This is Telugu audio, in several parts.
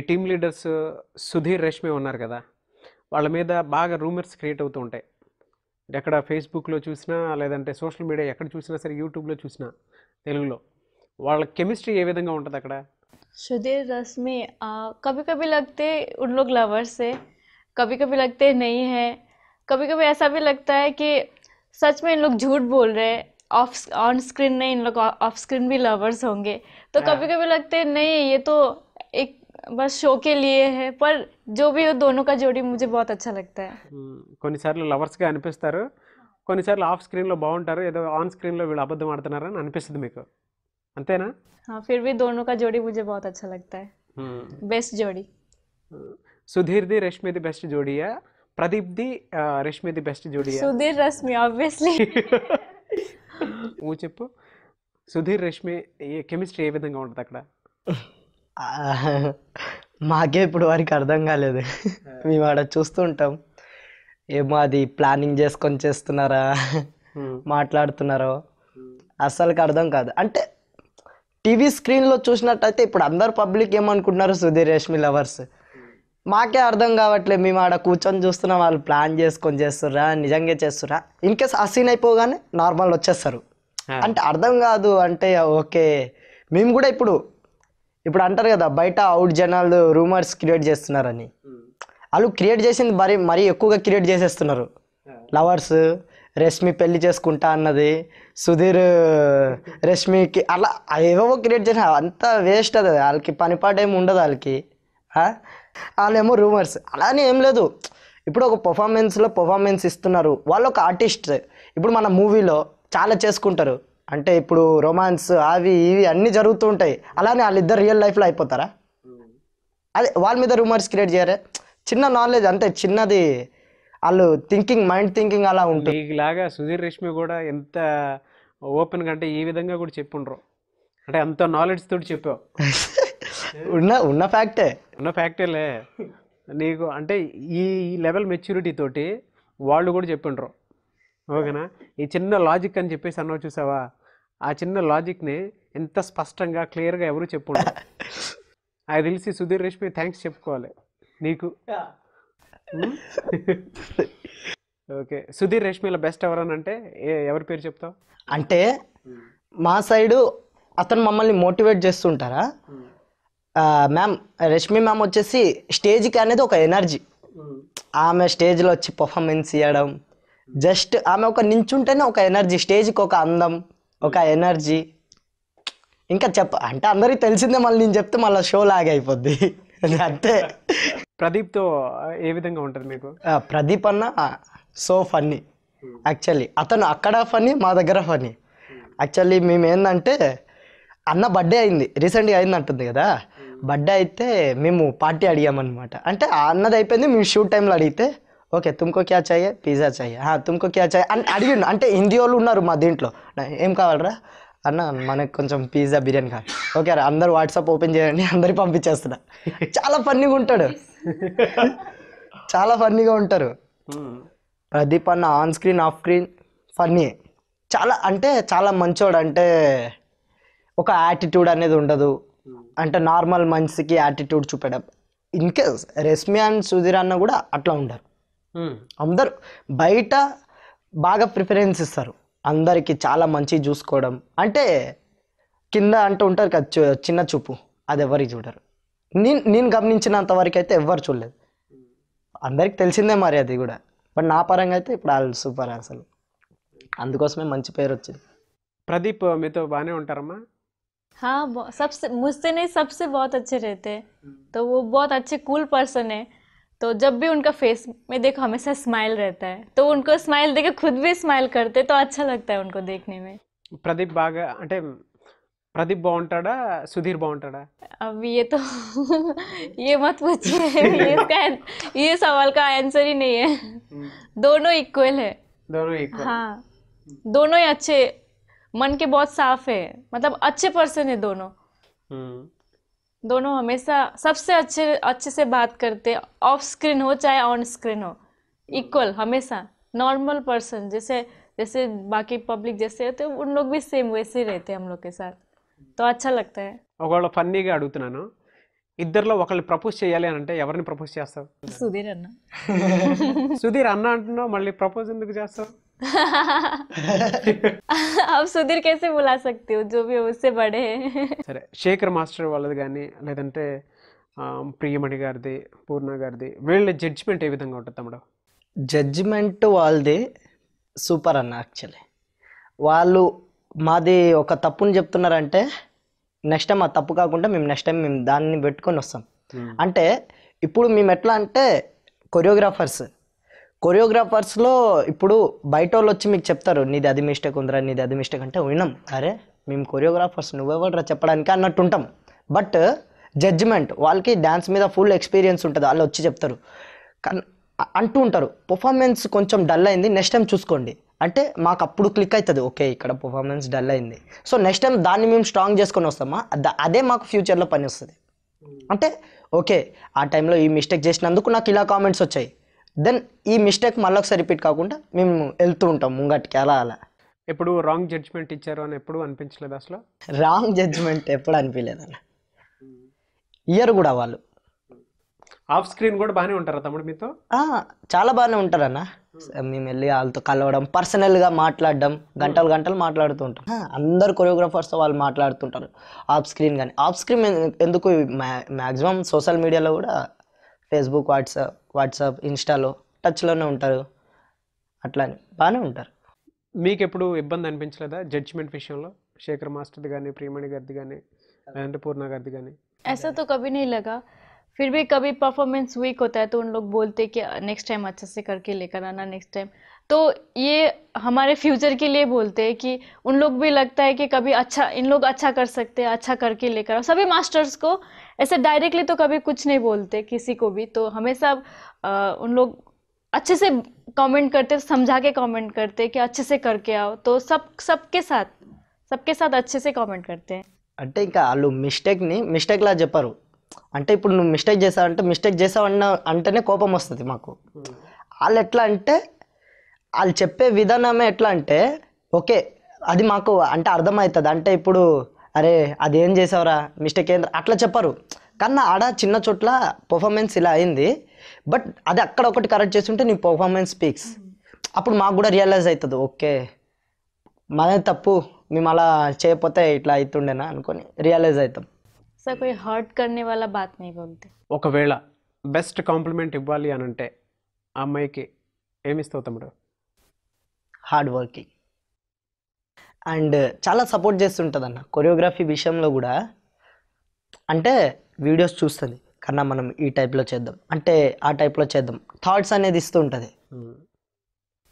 टीम लीडर्स सुधीर रश्मि उदा वाली बूमर्स क्रियेटू उ एक् फेसबुक चूसा लेदे सोशल मीडिया एक् चूसा सर यूट्यूब चूसा तेलो कैमिस्ट्री ये विधि उड़ा सुधीर रश्मि कभी कभी लगते उन लोग लवर्स है कभी कभी लगते नहीं है कभी कभी ऐसा भी लगता है कि सच में इन लोग झूठ बोल रहे हैं ऑफ ऑन स्क्रीन नहीं इन लोग ऑफ स्क्रीन भी लवर्स होंगे तो कभी हाँ। कभी लगते नहीं ये तो एक बस शो के लिए है पर जो भी दोनो का जोड़ी मुझे बहुत अच्छा लगता है कौन से सारे लवर्स का अनपिस्तार कौन से सारे ऑफ स्क्रीन लो बहुत ఉంటారు या ऑन स्क्रीन लो विल अभद्द मारतनार अनपिस्तिद मीकू అంతేనా ఫిర్వీ దోనో కా జోడీ ముజే బహత్ అచ్చ లగ్తా హై బెస్ట్ జోడీ సుధీర్ ది రష్మి ది బెస్ట్ జోడీ యా ప్రదీప్ ది రష్మి ది బెస్ట్ జోడీ సుధీర్ రష్మి ఆబియస్లీ ఓ చెప్పు సుధీర్ రష్మి ఏ కెమిస్ట్రీ ఏ విధంగ ఉంటది అకడ మాకే ఇప్పుడు వారికి అర్థం కాలేదు మేము ఆడ చూస్తుంటాం ఏమో అది ప్లానింగ్ చేసుకొని చేస్తున్నారా మాట్లాడుతున్నారో అస్సలకి అర్థం కాదు అంటే టీవీ స్క్రీన్లో చూసినట్టయితే ఇప్పుడు అందరు పబ్లిక్ ఏమనుకుంటున్నారు సుధీర్ రేష్మి లవర్స్ మాకే అర్థం కావట్లేదు మేము ఆడ కూర్చొని చూస్తున్నాం వాళ్ళు ప్లాన్ చేసుకొని చేస్తుర్రా నిజంగా చేస్తుర్రా ఇన్ కేస్ ఆ సీన్ అయిపోగానే నార్మల్ వచ్చేస్తారు అంటే అర్థం కాదు అంటే ఓకే మేము కూడా ఇప్పుడు ఇప్పుడు అంటారు కదా బయట అవుట్ జనాలు రూమర్స్ క్రియేట్ చేస్తున్నారని వాళ్ళు క్రియేట్ చేసింది మరి మరీ ఎక్కువగా క్రియేట్ చేసేస్తున్నారు లవర్స్ రష్మి పెళ్లి చేసుకుంటా అన్నది సుధీర్ రష్మికి అలా ఏవేవో క్రియేట్ చేసిన అంత వేస్ట్ అది వాళ్ళకి పనిపాటు ఏమి ఉండదు వాళ్ళకి వాళ్ళేమో రూమర్స్ అలానే ఏం లేదు ఇప్పుడు ఒక పర్ఫార్మెన్స్లో పర్ఫార్మెన్స్ ఇస్తున్నారు వాళ్ళు ఒక ఆర్టిస్ట్ ఇప్పుడు మన మూవీలో చాలా చేసుకుంటారు అంటే ఇప్పుడు రొమాన్స్ అవి ఇవి అన్నీ జరుగుతూ ఉంటాయి అలానే వాళ్ళిద్దరు రియల్ లైఫ్లో అయిపోతారా అదే వాళ్ళ మీద రూమర్స్ క్రియేట్ చేయరే చిన్న నాలెడ్జ్ అంతే చిన్నది వాళ్ళు థింకింగ్ మైండ్ థింకింగ్ అలా ఉంటుంది ఇలాగా సుధీర్ రేష్మి కూడా ఎంత ఓపెన్ అంటే ఈ విధంగా కూడా చెప్పుండ్రు అంటే అంత నాలెడ్జ్ తోటి చెప్పావు ఉన్న ఉన్న ఫ్యాక్టే ఉన్న ఫ్యాక్టేలే నీకు అంటే ఈ లెవెల్ మెచ్యూరిటీ తోటి వాళ్ళు కూడా చెప్పిండ్రు ఓకేనా ఈ చిన్న లాజిక్ అని చెప్పేసి అన్నావు చూసావా ఆ చిన్న లాజిక్ని ఎంత స్పష్టంగా క్లియర్గా ఎవరు చెప్పు అది తెలిసి సుధీర్ రేష్మి థ్యాంక్స్ చెప్పుకోవాలి నీకు ఓకే సుధీర్ రేష్మిల బెస్ట్ ఎవరనంటే ఎవరి పేరు చెప్తావు అంటే మా సైడు అతను మమ్మల్ని మోటివేట్ చేస్తుంటారా మ్యామ్ రష్మి మ్యామ్ వచ్చేసి స్టేజ్కి అనేది ఒక ఎనర్జీ ఆమె స్టేజ్లో వచ్చి పర్ఫార్మెన్స్ ఇవ్వడం జస్ట్ ఆమె ఒక నించుంటేనే ఒక ఎనర్జీ స్టేజ్కి ఒక అందం ఒక ఎనర్జీ ఇంకా చెప్ప అంటే అందరికి తెలిసిందే మళ్ళీ నేను చెప్తే మళ్ళీ షో లాగా అయిపోద్ది అంతే ప్రదీప్తో ఏ విధంగా ఉంటుంది మీకు ప్రదీప్ అన్న సో ఫన్నీ యాక్చువల్లీ అతను అక్కడ ఫనీ మా దగ్గర ఫనీ యాక్చువల్లీ మేము ఏంటంటే అన్న బర్త్డే అయింది రీసెంట్గా అయింది అంటుంది కదా బర్త్డే అయితే మేము పార్టీ అడిగామన్నమాట అంటే అన్నది అయిపోయింది మేము షూట్ టైంలో అడిగితే ఓకే తుమ్కో క్యా చాయే పిజ్జా చాయే తుమ్కో క్యా చాయే అని అడిగిండు అంటే హిందీ వాళ్ళు ఉన్నారు మా దీంట్లో ఏం కావాలరా అన్న మనకు కొంచెం పిజ్జా బిర్యానీ కావాలి ఓకే రా అందరు వాట్సాప్ ఓపెన్ చేయండి అందరికి పంపించేస్తున్నా చాలా ఫన్నీగా ఉంటాడు చాలా ఫన్నీగా ఉంటారు ప్రదీప్ అన్న on screen off screen funny చాలా అంటే చాలా మంచోడు అంటే ఒక యాటిట్యూడ్ అనేది ఉండదు అంటే నార్మల్ మనిషికి యాటిట్యూడ్ చూపడం in case case Rashmi and Sudheer అన్న కూడా అట్లా ఉండరు అందరు బయట బాగా ప్రిఫరెన్స్ ఇస్తారు అందరికీ చాలా మంచి చూసుకోవడం అంటే కింద అంటూ ఉంటారు కదా చిన్న చూపు అది ఎవరికి చూడరు నేను నేను గమనించినంత వరకు అయితే ఎవ్వరు చూడలేదు అందరికి తెలిసిందే మరి అది కూడా బట్ నా పరంగా అయితే ఇప్పుడు వాళ్ళు సూపర్ అసలు అందుకోసమే మంచి పేరు వచ్చింది ప్రదీప్ మీతో బాగానే ఉంటారమ్మా సబ్సే ముస్తేనే సబ్సే బాత్ అచ్చే बहुत తో బాత్ అచ్చే కూల్ పర్సనే तो जब भी उनका फेस में देखो हमेशा स्माइल रहता है तो उनको स्माइल देखे खुद भी स्माइल करते तो अच्छा लगता है उनको देखने में प्रदीप बाग अटे प्रदीप బాగుంటాడా सुधीर బాగుంటాడా अब ये तो ये मत पूछिए ये इसका ये सवाल का आंसर ही नहीं है हम्म। दोनों इक्वल है दोनों इक्वल हाँ दोनों ही अच्छे मन के बहुत साफ है मतलब अच्छे पर्सन है दोनों हम्म। दोनों हमेशा सबसे अच्छे अच्छे से बात करते ऑफ स्क्रीन हो चाहे ऑन स्क्रीन हो इक्वल हमेशा नॉर्मल पर्सन जैसे जैसे बाकी पब्लिक जैसे होते तो उन लोग भी सेम वैसे ही रहते हैं हम लोग के साथ तो अच्छा लगता है फनी ఫన్నీగా इधर ఇద్దరిలో ఒకళ్ళు ప్రపోజ్ प्रपोज అని అంటే सुधीर ప్రపోజ్ చేస్తావు సుధీర్ आप సుధీర్ कैसे बुला सकते हो जो भी उससे बड़े సరే శేఖర్ మాస్టర్ వాళ్ళది కానీ లేదంటే ప్రియమణి గారిది పూర్ణ గారిది వీళ్ళ జడ్జిమెంట్ ఏ విధంగా ఉంటుంది తమ్ముడు జడ్జిమెంట్ వాళ్ళది సూపర్ అన్న యాక్చువల్లీ వాళ్ళు మాది ఒక తప్పుని చెప్తున్నారంటే నెక్స్ట్ టైం ఆ తప్పు కాకుండా మేము నెక్స్ట్ టైం మేము దాన్ని పెట్టుకొని వస్తాం hmm. అంటే ఇప్పుడు మేము ఎట్లా అంటే కొరియోగ్రాఫర్స్ కొరియోగ్రాఫర్స్లో ఇప్పుడు బయట వాళ్ళు వచ్చి మీకు చెప్తారు నీది అది మిస్టేక్ ఉందిరా నీది అది మిస్టేక్ అంటే వినం అరే మేము కొరియోగ్రాఫర్స్ నువ్వెవడరా చెప్పడానికి అన్నట్టు ఉంటాం బట్ జడ్జిమెంట్ వాళ్ళకి డ్యాన్స్ మీద ఫుల్ ఎక్స్పీరియన్స్ ఉంటుంది వాళ్ళు వచ్చి చెప్తారు అంటూ ఉంటారు పర్ఫార్మెన్స్ కొంచెం డల్ అయింది నెక్స్ట్ టైం చూసుకోండి అంటే మాకు అప్పుడు క్లిక్ అవుతుంది ఓకే ఇక్కడ పర్ఫార్మెన్స్ డల్ అయింది సో నెక్స్ట్ టైం దాన్ని మేము స్ట్రాంగ్ చేసుకొని వస్తామా అదే మాకు ఫ్యూచర్లో పని వస్తుంది అంటే ఓకే ఆ టైంలో ఈ మిస్టేక్ చేసినందుకు నాకు ఇలా కామెంట్స్ వచ్చాయి దెన్ ఈ మిస్టేక్ మళ్ళీ ఒకసారి రిపీట్ కాకుండా మేము వెళ్తూ ఉంటాం ముంగటికి అలా అలా ఎప్పుడు రాంగ్ జడ్జ్మెంట్ ఇచ్చారు అని ఎప్పుడు అనిపించలేదు అసలు రాంగ్ జడ్జ్మెంట్ ఎప్పుడు అనిపించలేదు అలా ఇయర్ hmm. కూడా వాళ్ళు ఆఫ్ స్క్రీన్ కూడా బాగానే ఉంటారా తమ్ముడు మీతో చాలా బాగానే ఉంటారన్న hmm. మేము వెళ్ళి వాళ్ళతో కలవడం పర్సనల్గా మాట్లాడడం గంటలు hmm. గంటలు మాట్లాడుతూ ఉంటాం అందరు కొరియోగ్రాఫర్స్తో వాళ్ళు మాట్లాడుతుంటారు ఆఫ్ స్క్రీన్ కానీ ఆఫ్ స్క్రీన్ ఎందుకు మ్యాక్సిమం సోషల్ మీడియాలో కూడా ఫేస్బుక్ వాట్సాప్ వాట్సాప్ ఇన్స్టాలో టచ్లోనే ఉంటారు అట్లా బాగానే ఉంటారు మీకు ఎప్పుడు ఇబ్బంది అనిపించలేదా జడ్జ్మెంట్ విషయంలో శేఖర్ మాస్టర్ది కానీ ప్రియమణి గారిది కానీ లేదంటే పూర్ణ గారిది కానీ ऐसा तो कभी नहीं लगा फिर भी कभी परफॉर्मेंस वीक होता है तो उन लोग बोलते कि नेक्स्ट टाइम अच्छे से करके लेकर आना नेक्स्ट टाइम तो ये हमारे फ्यूचर के लिए बोलते हैं कि उन लोग भी लगता है कि कभी अच्छा इन लोग अच्छा कर सकते हैं अच्छा करके लेकर सभी मास्टर्स को ऐसे डायरेक्टली तो कभी कुछ नहीं बोलते किसी को भी तो हमेशा उन लोग अच्छे से कमेंट करते समझा के कमेंट करते कि अच्छे से करके आओ तो सब सबके साथ सबके साथ अच्छे से कमेंट करते हैं अटे इंका వాళ్ళు मिस्टेक नहीं मिस्टेक ला ఇప్పుడు अंत इन मिस्टेक मिस्टेक చేసావన్న कोपमें కోపం వాళ్ళు చెప్పే విధానమే ఎట్లా అంటే ఓకే అది మాకు అంటే అర్థమవుతుంది అంటే ఇప్పుడు అరే అది ఏం చేసావురా మిస్టేక్ ఏంద్ర అట్లా చెప్పరు కానీ ఆడ చిన్న చోట్ల పర్ఫార్మెన్స్ ఇలా అయింది బట్ అది అక్కడ ఒకటి కరెక్ట్ చేస్తుంటే నీ పర్ఫార్మెన్స్ స్పీక్స్ అప్పుడు మాకు కూడా రియలైజ్ అవుతుంది ఓకే మనదే తప్పు మేము అలా చేయకపోతే ఇట్లా అవుతుండేనా అనుకొని రియలైజ్ అవుతాం సార్ కొంచెం హర్ట్ करने వాళ్ళ బాత్ नहीं ఒకవేళ బెస్ట్ కాంప్లిమెంట్ ఇవ్వాలి అని అంటే ఆ అమ్మాయికి ఏమిస్తావు తమ్ముడు హార్డ్ వర్కింగ్ అండ్ చాలా సపోర్ట్ చేస్తుంటుంది అన్న కొరియోగ్రఫీ విషయంలో కూడా అంటే వీడియోస్ చూస్తుంది కన్నా మనం ఈ టైప్లో చేద్దాం అంటే ఆ టైప్లో చేద్దాం థాట్స్ అనేది ఇస్తూ ఉంటుంది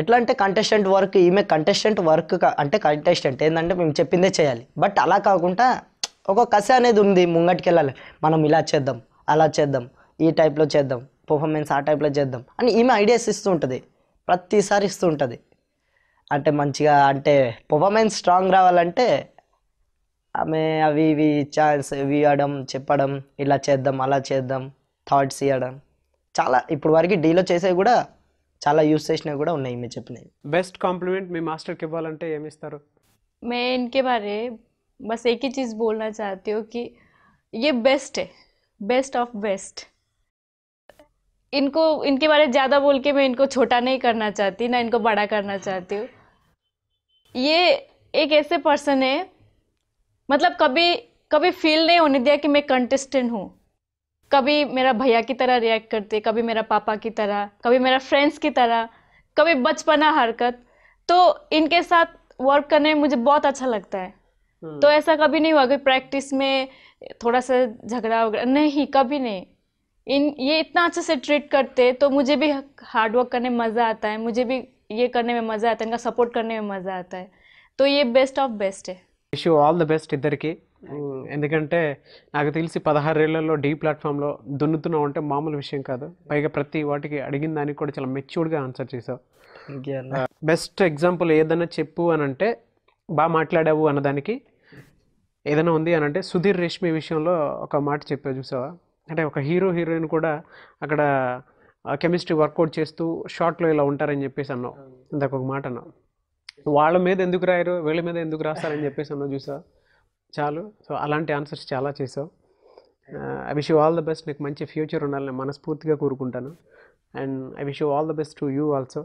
ఎట్లా అంటే కంటెస్టెంట్ వర్క్ ఈమె కంటెస్టెంట్ వర్క్ అంటే కంటెస్టెంట్ ఏంటంటే మేము చెప్పిందే చేయాలి బట్ అలా కాకుండా ఒక కసి అనేది ఉంది ముంగటికి వెళ్ళాలి మనం ఇలా చేద్దాం అలా చేద్దాం ఈ టైప్లో చేద్దాం పర్ఫార్మెన్స్ ఆ టైప్లో చేద్దాం అని ఈమె ఐడియాస్ ఇస్తూ ఉంటుంది ప్రతిసారి ఇస్తూ ఉంటుంది అంటే మంచిగా అంటే పర్ఫార్మెన్స్ స్ట్రాంగ్ రావాలంటే ఆమె అవి ఇవి ఛాన్స్ ఇవి ఇవ్వడం చెప్పడం ఇలా చేద్దాం అలా చేద్దాం థాట్స్ ఇవ్వడం చాలా ఇప్పుడు వరకు డీలో చేసేవి కూడా చాలా యూస్ చేసినవి కూడా ఉన్నాయి మీరు చెప్పినవి బెస్ట్ కాంప్లిమెంట్ మీ మాస్టర్కి ఇవ్వాలంటే ఏమి ఇస్తారు మే ఇన్కే బారే బస్ ఏకే చీజ్ బోల్నా చాహతి హో కి బెస్ట్ బెస్ట్ ఆఫ్ బెస్ట్ इनको इनके बारे में ज़्यादा बोल के मैं इनको छोटा नहीं करना चाहती ना इनको बड़ा करना चाहती हूँ ये एक ऐसे पर्सन है मतलब कभी कभी फील नहीं होने दिया कि मैं कंटेस्टेंट हूँ कभी मेरा भैया की तरह रिएक्ट करते कभी मेरा पापा की तरह कभी मेरा फ्रेंड्स की तरह कभी बचपना हरकत तो इनके साथ वर्क करने में मुझे बहुत अच्छा लगता है हम्म। तो ऐसा कभी नहीं हुआ कि प्रैक्टिस में थोड़ा सा झगड़ा वगैरह नहीं कभी नहीं इन ये इतना अच्छे से ट्रीट करते तो मुझे भी हार्डवर्क करने में मज़ा आता है मुझे भी ये करने में मज़ा आता है इनका सपोर्ट करने में मज़ा आता है तो ये బెస్ట్ ఆఫ్ है ఇష్యూ ఆల్ ద బెస్ట్ ఇద్దరికి ఎందుకంటే నాకు తెలిసి ఏళ్లలో డీ ప్లాట్ఫామ్లో దున్నుతున్నావు అంటే మామూలు విషయం కాదు పైగా ప్రతి వాటికి అడిగిన దానికి కూడా చాలా మెచ్యూర్డ్గా ఆన్సర్ చేసావు బెస్ట్ ఎగ్జాంపుల్ ఏదైనా చెప్పు అని అంటే బాగా మాట్లాడావు అన్నదానికి ఏదైనా ఉంది అని అంటే సుధీర్ రేష్మి విషయంలో ఒక మాట చెప్పావు చూసావా అంటే ఒక హీరో హీరోయిన్ కూడా అక్కడ కెమిస్ట్రీ వర్కౌట్ చేస్తూ షార్ట్లో ఇలా ఉంటారని చెప్పేసి అన్నావు ఇందాక ఒక మాట అన్నావు వాళ్ళ మీద ఎందుకు రాయరు వీళ్ళ మీద ఎందుకు రాస్తారని చెప్పేసి అన్నావు చూసా చాలు సో అలాంటి ఆన్సర్స్ చాలా చేసావు I wish you all the best నీకు మంచి ఫ్యూచర్ ఉండాలని మనస్ఫూర్తిగా కోరుకుంటాను and I wish you all the best to you also